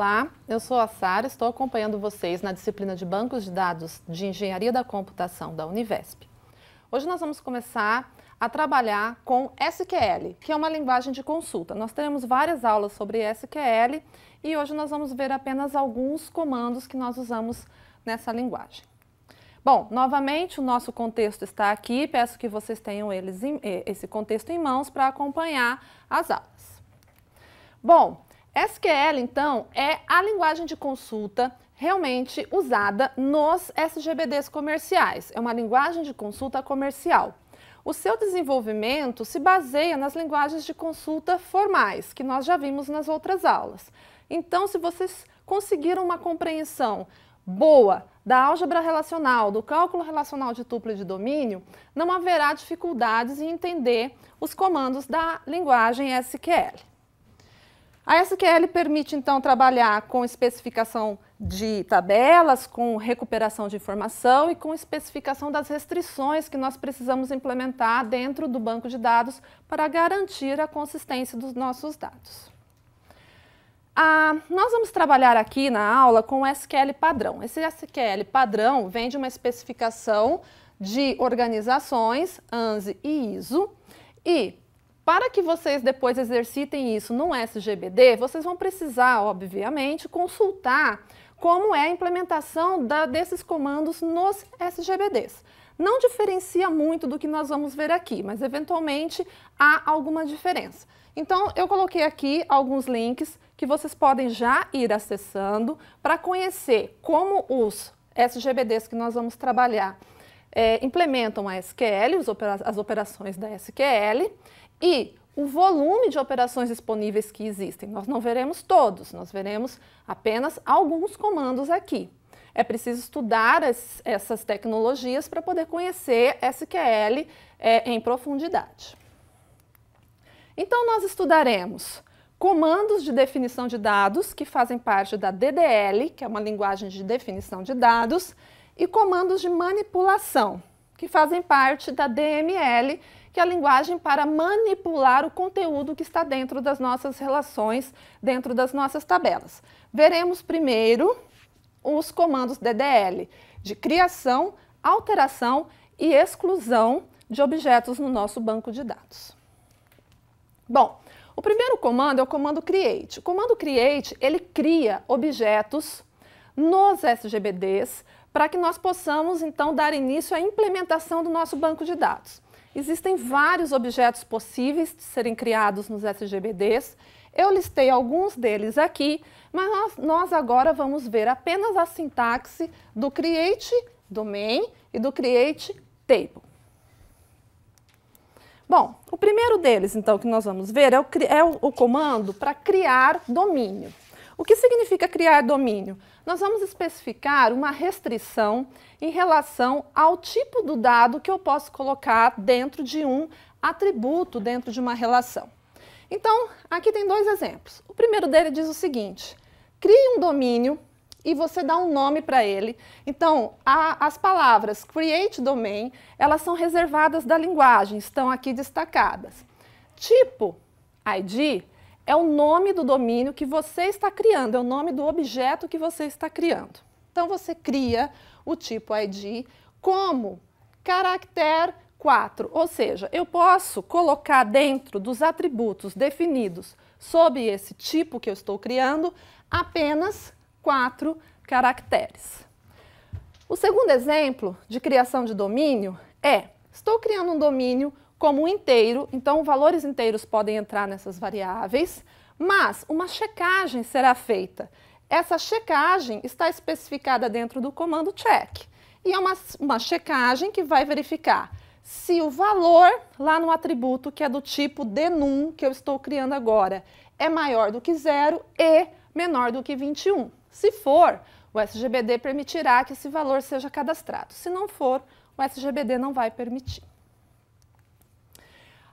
Olá, eu sou a Sara, estou acompanhando vocês na disciplina de Bancos de Dados de Engenharia da Computação da Univesp. Hoje nós vamos começar a trabalhar com SQL, que é uma linguagem de consulta. Nós teremos várias aulas sobre SQL e hoje nós vamos ver apenas alguns comandos que nós usamos nessa linguagem. Bom, novamente o nosso contexto está aqui, peço que vocês tenham eles em, eh, esse contexto em mãos para acompanhar as aulas. Bom, SQL, então, é a linguagem de consulta realmente usada nos SGBDs comerciais. É uma linguagem de consulta comercial. O seu desenvolvimento se baseia nas linguagens de consulta formais, que nós já vimos nas outras aulas. Então, se vocês conseguiram uma compreensão boa da álgebra relacional, do cálculo relacional de tupla de domínio, não haverá dificuldades em entender os comandos da linguagem SQL. A SQL permite, então, trabalhar com especificação de tabelas, com recuperação de informação e com especificação das restrições que nós precisamos implementar dentro do banco de dados para garantir a consistência dos nossos dados. Ah, nós vamos trabalhar aqui na aula com o SQL padrão. Esse SQL padrão vem de uma especificação de organizações, ANSI e ISO, e para que vocês depois exercitem isso no SGBD, vocês vão precisar, obviamente, consultar como é a implementação da, desses comandos nos SGBDs. Não diferencia muito do que nós vamos ver aqui, mas eventualmente há alguma diferença. Então, eu coloquei aqui alguns links que vocês podem já ir acessando para conhecer como os SGBDs que nós vamos trabalhar é, implementam a SQL, as operações da SQL, e o volume de operações disponíveis que existem. Nós não veremos todos, nós veremos apenas alguns comandos aqui. É preciso estudar as, essas tecnologias para poder conhecer SQL é, em profundidade. Então, nós estudaremos comandos de definição de dados, que fazem parte da DDL, que é uma linguagem de definição de dados, e comandos de manipulação, que fazem parte da DML, que é a linguagem para manipular o conteúdo que está dentro das nossas relações, dentro das nossas tabelas. Veremos primeiro os comandos DDL, de criação, alteração e exclusão de objetos no nosso banco de dados. Bom, o primeiro comando é o comando create. O comando create, ele cria objetos nos SGBDs para que nós possamos então dar início à implementação do nosso banco de dados. Existem vários objetos possíveis de serem criados nos SGBDs. Eu listei alguns deles aqui, mas nós, nós agora vamos ver apenas a sintaxe do create domain e do create table. Bom, o primeiro deles, então, que nós vamos ver é o, é o, o comando para criar domínio. O que significa criar domínio? Nós vamos especificar uma restrição em relação ao tipo do dado que eu posso colocar dentro de um atributo, dentro de uma relação. Então, aqui tem dois exemplos. O primeiro dele diz o seguinte: crie um domínio e você dá um nome para ele. Então, a, as palavras create domain, elas são reservadas da linguagem, estão aqui destacadas. Tipo, ID, é o nome do domínio que você está criando, é o nome do objeto que você está criando. Então você cria o tipo ID como caractere 4, ou seja, eu posso colocar dentro dos atributos definidos sob esse tipo que eu estou criando apenas quatro caracteres. O segundo exemplo de criação de domínio é: estou criando um domínio como um inteiro, então valores inteiros podem entrar nessas variáveis, mas uma checagem será feita. Essa checagem está especificada dentro do comando check. E é uma, uma checagem que vai verificar se o valor lá no atributo, que é do tipo denum que eu estou criando agora, é maior do que zero e menor do que 21. Se for, o SGBD permitirá que esse valor seja cadastrado. Se não for, o SGBD não vai permitir.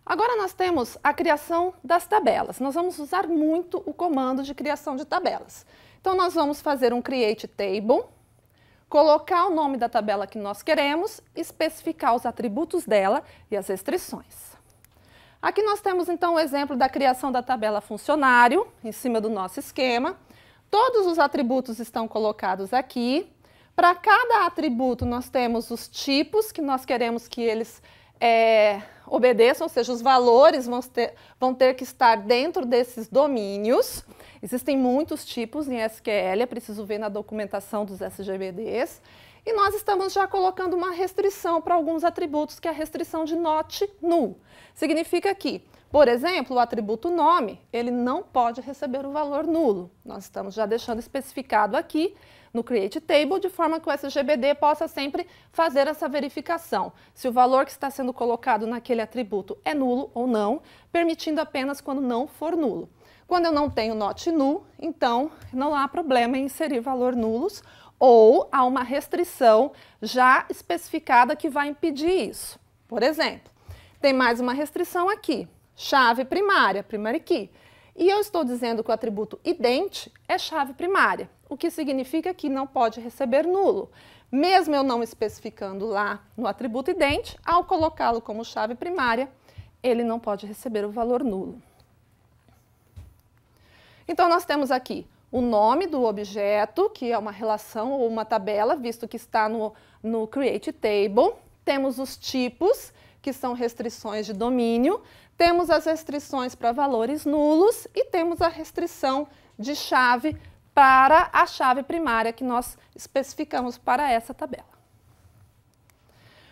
Agora nós temos a criação das tabelas. Nós vamos usar muito o comando de criação de tabelas. Então nós vamos fazer um create table, colocar o nome da tabela que nós queremos, especificar os atributos dela e as restrições. Aqui nós temos então o exemplo da criação da tabela funcionário, em cima do nosso esquema. Todos os atributos estão colocados aqui. Para cada atributo nós temos os tipos que nós queremos que eles é, obedeçam, ou seja, os valores vão ter, vão ter que estar dentro desses domínios. Existem muitos tipos em SQL, é preciso ver na documentação dos SGBDs. E nós estamos já colocando uma restrição para alguns atributos, que é a restrição de not null. Significa que, por exemplo, o atributo nome, ele não pode receber o valor nulo. Nós estamos já deixando especificado aqui no Create Table, de forma que o SGBD possa sempre fazer essa verificação, se o valor que está sendo colocado naquele atributo é nulo ou não, permitindo apenas quando não for nulo. Quando eu não tenho not null, então não há problema em inserir valor nulos ou há uma restrição já especificada que vai impedir isso. Por exemplo, tem mais uma restrição aqui, chave primária, primary key. E eu estou dizendo que o atributo idente é chave primária, o que significa que não pode receber nulo. Mesmo eu não especificando lá no atributo idente, ao colocá-lo como chave primária, ele não pode receber o valor nulo. Então, nós temos aqui o nome do objeto, que é uma relação ou uma tabela, visto que está no, no create table. Temos os tipos, que são restrições de domínio, temos as restrições para valores nulos e temos a restrição de chave para a chave primária que nós especificamos para essa tabela.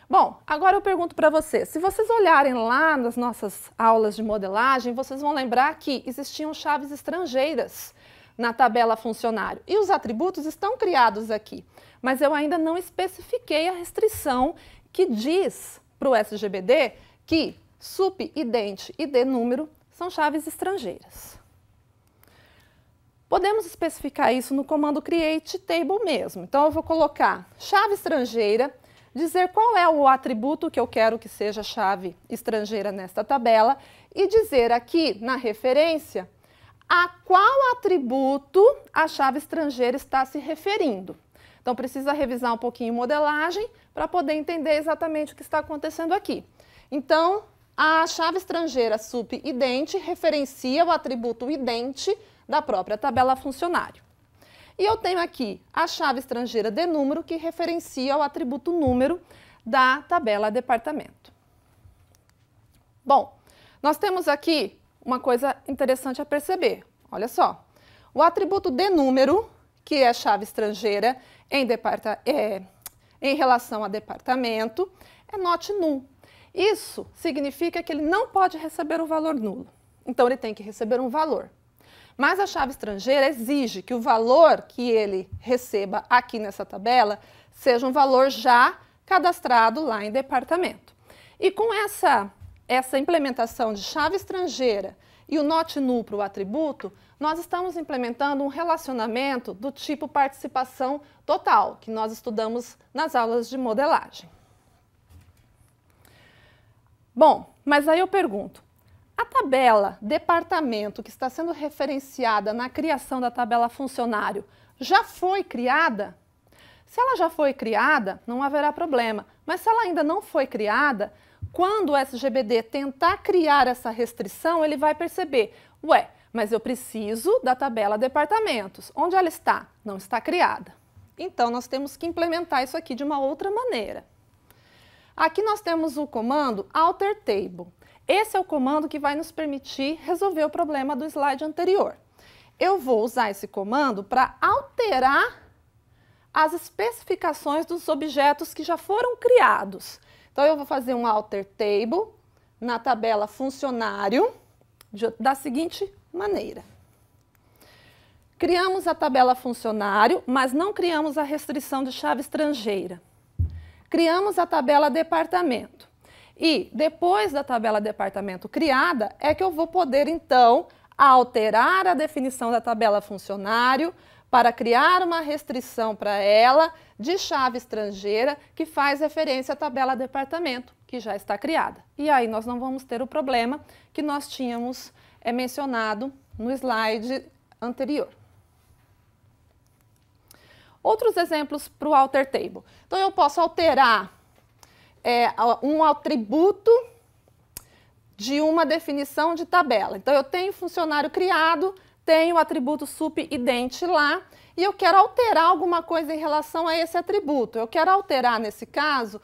Bom, agora eu pergunto para vocês, se vocês olharem lá nas nossas aulas de modelagem, vocês vão lembrar que existiam chaves estrangeiras na tabela funcionário. E os atributos estão criados aqui, mas eu ainda não especifiquei a restrição que diz para o SGBD que SUP, IDENT e número são chaves estrangeiras. Podemos especificar isso no comando create table mesmo. Então eu vou colocar chave estrangeira, dizer qual é o atributo que eu quero que seja chave estrangeira nesta tabela e dizer aqui na referência a qual atributo a chave estrangeira está se referindo. Então precisa revisar um pouquinho modelagem para poder entender exatamente o que está acontecendo aqui. Então, a chave estrangeira subidente referencia o atributo idente da própria tabela funcionário. E eu tenho aqui a chave estrangeira de número que referencia o atributo número da tabela departamento. Bom, nós temos aqui uma coisa interessante a perceber. Olha só. O atributo de número, que é a chave estrangeira, em, é, em relação a departamento é not null. Isso significa que ele não pode receber o valor nulo. Então, ele tem que receber um valor. Mas a chave estrangeira exige que o valor que ele receba aqui nessa tabela seja um valor já cadastrado lá em departamento. E com essa, essa implementação de chave estrangeira e o not nu para o atributo, nós estamos implementando um relacionamento do tipo participação total, que nós estudamos nas aulas de modelagem. Bom, mas aí eu pergunto, a tabela departamento que está sendo referenciada na criação da tabela funcionário já foi criada? Se ela já foi criada, não haverá problema, mas se ela ainda não foi criada, quando o SGBD tentar criar essa restrição, ele vai perceber, ué, mas eu preciso da tabela departamentos. Onde ela está? Não está criada. Então, nós temos que implementar isso aqui de uma outra maneira. Aqui nós temos o comando alter table. Esse é o comando que vai nos permitir resolver o problema do slide anterior. Eu vou usar esse comando para alterar as especificações dos objetos que já foram criados. Então, eu vou fazer um alter table na tabela funcionário da seguinte maneira. Criamos a tabela funcionário, mas não criamos a restrição de chave estrangeira. Criamos a tabela departamento. E depois da tabela departamento criada, é que eu vou poder, então, alterar a definição da tabela funcionário, para criar uma restrição para ela de chave estrangeira que faz referência à tabela departamento, que já está criada. E aí nós não vamos ter o problema que nós tínhamos é, mencionado no slide anterior. Outros exemplos para o alter table. Então, eu posso alterar é, um atributo de uma definição de tabela. Então, eu tenho funcionário criado tem o atributo subidente lá e eu quero alterar alguma coisa em relação a esse atributo. Eu quero alterar, nesse caso,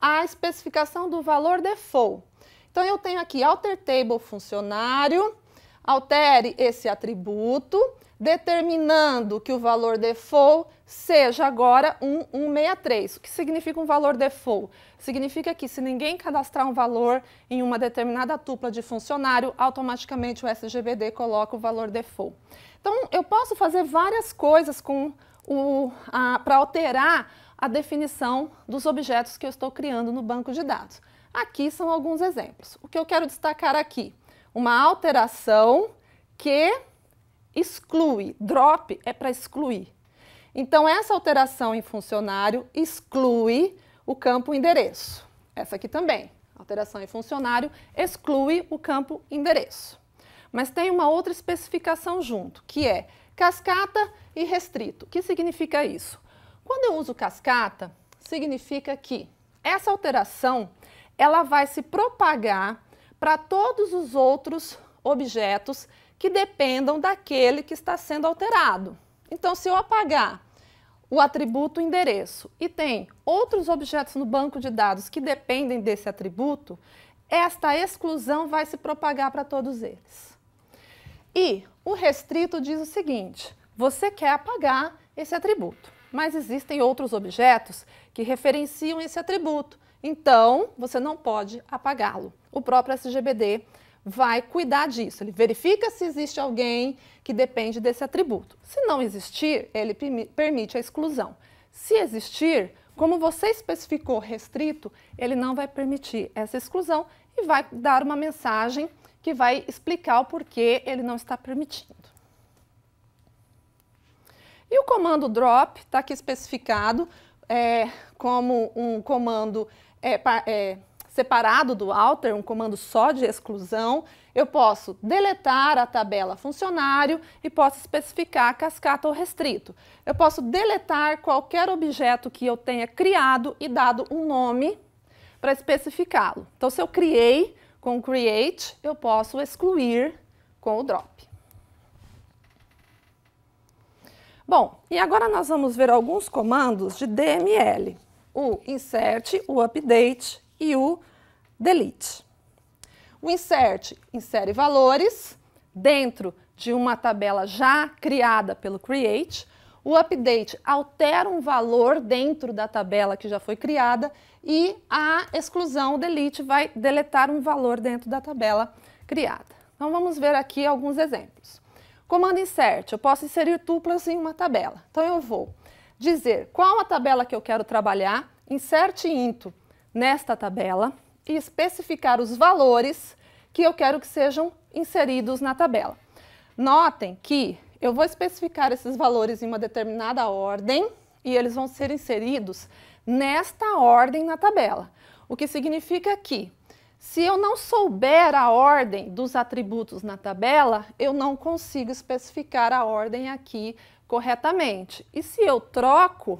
a especificação do valor default. Então, eu tenho aqui alter table funcionário, altere esse atributo, determinando que o valor default seja agora um 163. O que significa um valor default? Significa que se ninguém cadastrar um valor em uma determinada tupla de funcionário, automaticamente o SGBD coloca o valor default. Então, eu posso fazer várias coisas com o para alterar a definição dos objetos que eu estou criando no banco de dados. Aqui são alguns exemplos. O que eu quero destacar aqui? Uma alteração que exclui. Drop é para excluir. Então, essa alteração em funcionário exclui o campo endereço. Essa aqui também. Alteração em funcionário exclui o campo endereço. Mas tem uma outra especificação junto, que é cascata e restrito. O que significa isso? Quando eu uso cascata, significa que essa alteração ela vai se propagar para todos os outros objetos que dependam daquele que está sendo alterado. Então, se eu apagar o atributo endereço e tem outros objetos no banco de dados que dependem desse atributo, esta exclusão vai se propagar para todos eles. E o restrito diz o seguinte: você quer apagar esse atributo, mas existem outros objetos que referenciam esse atributo, então você não pode apagá-lo. O próprio SGBD vai cuidar disso. Ele verifica se existe alguém que depende desse atributo. Se não existir, ele permite a exclusão. Se existir, como você especificou restrito, ele não vai permitir essa exclusão e vai dar uma mensagem que vai explicar o porquê ele não está permitindo. E o comando drop está aqui especificado é, como um comando é, é, separado do alter, um comando só de exclusão, eu posso deletar a tabela funcionário e posso especificar cascata ou restrito. Eu posso deletar qualquer objeto que eu tenha criado e dado um nome para especificá-lo. Então, se eu criei com create, eu posso excluir com o drop. Bom, e agora nós vamos ver alguns comandos de DML. O insert, o update e o delete. O insert insere valores dentro de uma tabela já criada pelo create. O update altera um valor dentro da tabela que já foi criada e a exclusão, o delete, vai deletar um valor dentro da tabela criada. Então vamos ver aqui alguns exemplos. Comando insert, eu posso inserir tuplas em uma tabela. Então eu vou dizer qual a tabela que eu quero trabalhar, insert into nesta tabela e especificar os valores que eu quero que sejam inseridos na tabela. Notem que eu vou especificar esses valores em uma determinada ordem e eles vão ser inseridos nesta ordem na tabela. O que significa que, se eu não souber a ordem dos atributos na tabela, eu não consigo especificar a ordem aqui corretamente. E se eu troco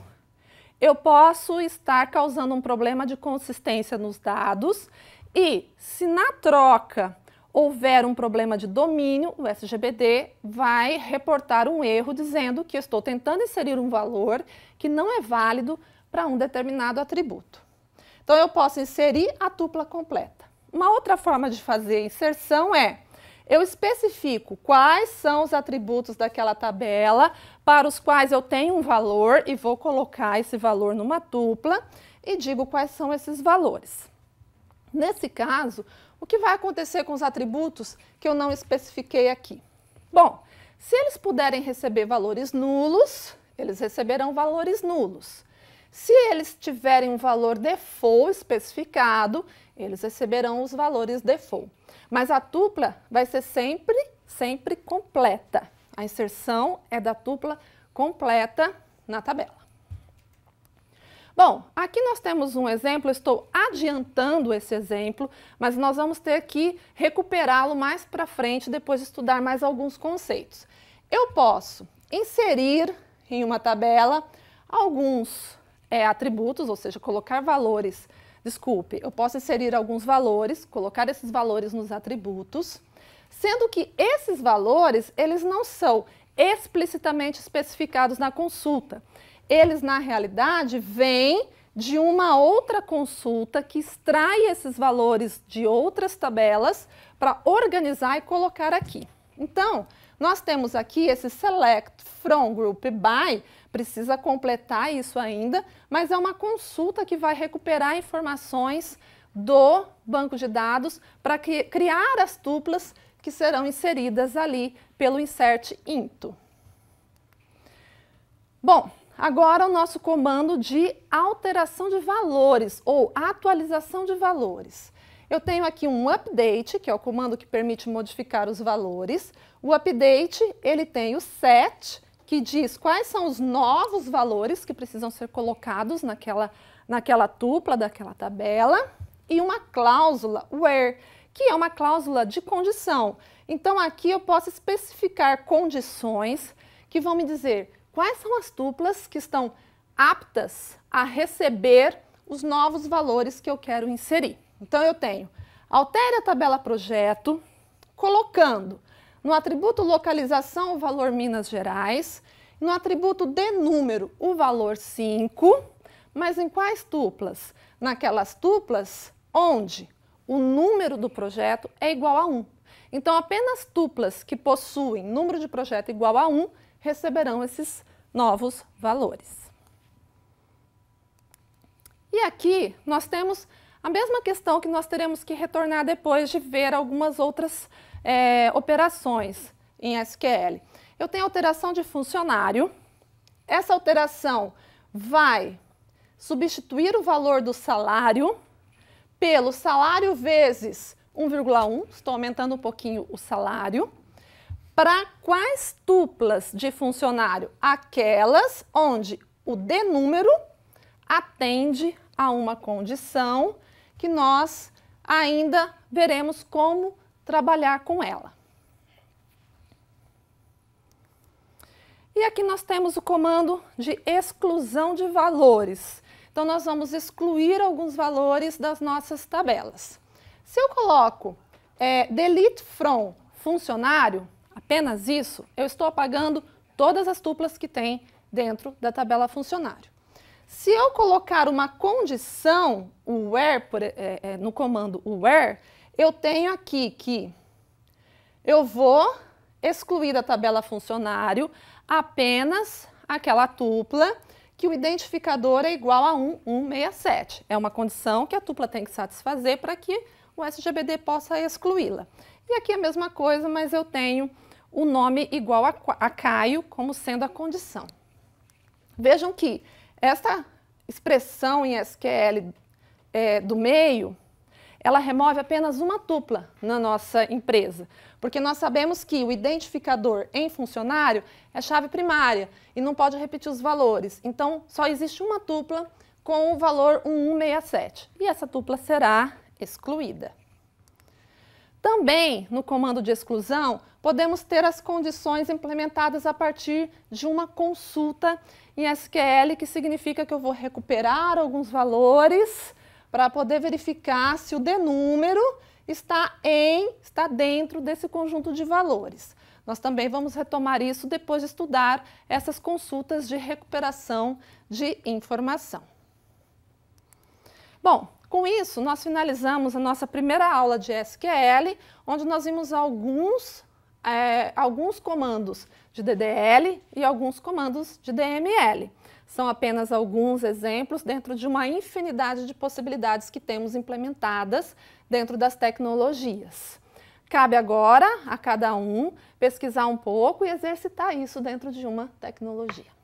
eu posso estar causando um problema de consistência nos dados e se na troca houver um problema de domínio, o SGBD vai reportar um erro dizendo que estou tentando inserir um valor que não é válido para um determinado atributo. Então eu posso inserir a tupla completa. Uma outra forma de fazer inserção é eu especifico quais são os atributos daquela tabela para os quais eu tenho um valor e vou colocar esse valor numa tupla e digo quais são esses valores. Nesse caso, o que vai acontecer com os atributos que eu não especifiquei aqui? Bom, se eles puderem receber valores nulos, eles receberão valores nulos. Se eles tiverem um valor default especificado, eles receberão os valores default. Mas a tupla vai ser sempre, sempre completa. A inserção é da tupla completa na tabela. Bom, aqui nós temos um exemplo, estou adiantando esse exemplo, mas nós vamos ter que recuperá-lo mais para frente, depois de estudar mais alguns conceitos. Eu posso inserir em uma tabela alguns é, atributos, ou seja, colocar valores Desculpe, eu posso inserir alguns valores, colocar esses valores nos atributos, sendo que esses valores, eles não são explicitamente especificados na consulta. Eles, na realidade, vêm de uma outra consulta que extrai esses valores de outras tabelas para organizar e colocar aqui. Então, nós temos aqui esse select from group by precisa completar isso ainda, mas é uma consulta que vai recuperar informações do banco de dados para criar as tuplas que serão inseridas ali pelo insert into. Bom, agora o nosso comando de alteração de valores ou atualização de valores. Eu tenho aqui um update, que é o comando que permite modificar os valores. O update, ele tem o set, que diz quais são os novos valores que precisam ser colocados naquela, naquela tupla daquela tabela e uma cláusula where, que é uma cláusula de condição. Então aqui eu posso especificar condições que vão me dizer quais são as tuplas que estão aptas a receber os novos valores que eu quero inserir. Então eu tenho altere a tabela projeto colocando no atributo localização, o valor Minas Gerais. No atributo de número, o valor 5. Mas em quais tuplas? Naquelas tuplas onde o número do projeto é igual a 1. Então, apenas tuplas que possuem número de projeto igual a 1 receberão esses novos valores. E aqui nós temos a mesma questão que nós teremos que retornar depois de ver algumas outras é, operações em SQL. Eu tenho alteração de funcionário. Essa alteração vai substituir o valor do salário pelo salário vezes 1,1, estou aumentando um pouquinho o salário, para quais tuplas de funcionário? Aquelas onde o denúmero atende a uma condição que nós ainda veremos como trabalhar com ela. E aqui nós temos o comando de exclusão de valores. Então, nós vamos excluir alguns valores das nossas tabelas. Se eu coloco é, delete from funcionário, apenas isso, eu estou apagando todas as tuplas que tem dentro da tabela funcionário. Se eu colocar uma condição, o where, por, é, é, no comando where, eu tenho aqui que eu vou excluir da tabela funcionário apenas aquela tupla que o identificador é igual a 1167. É uma condição que a tupla tem que satisfazer para que o SGBD possa excluí-la. E aqui é a mesma coisa, mas eu tenho o nome igual a, a Caio como sendo a condição. Vejam que esta expressão em SQL é, do meio ela remove apenas uma tupla na nossa empresa, porque nós sabemos que o identificador em funcionário é chave primária e não pode repetir os valores. Então, só existe uma tupla com o valor 1167 e essa tupla será excluída. Também no comando de exclusão, podemos ter as condições implementadas a partir de uma consulta em SQL, que significa que eu vou recuperar alguns valores para poder verificar se o denúmero está em, está dentro desse conjunto de valores. Nós também vamos retomar isso depois de estudar essas consultas de recuperação de informação. Bom, com isso, nós finalizamos a nossa primeira aula de SQL, onde nós vimos alguns, é, alguns comandos de DDL e alguns comandos de DML. São apenas alguns exemplos dentro de uma infinidade de possibilidades que temos implementadas dentro das tecnologias. Cabe agora a cada um pesquisar um pouco e exercitar isso dentro de uma tecnologia.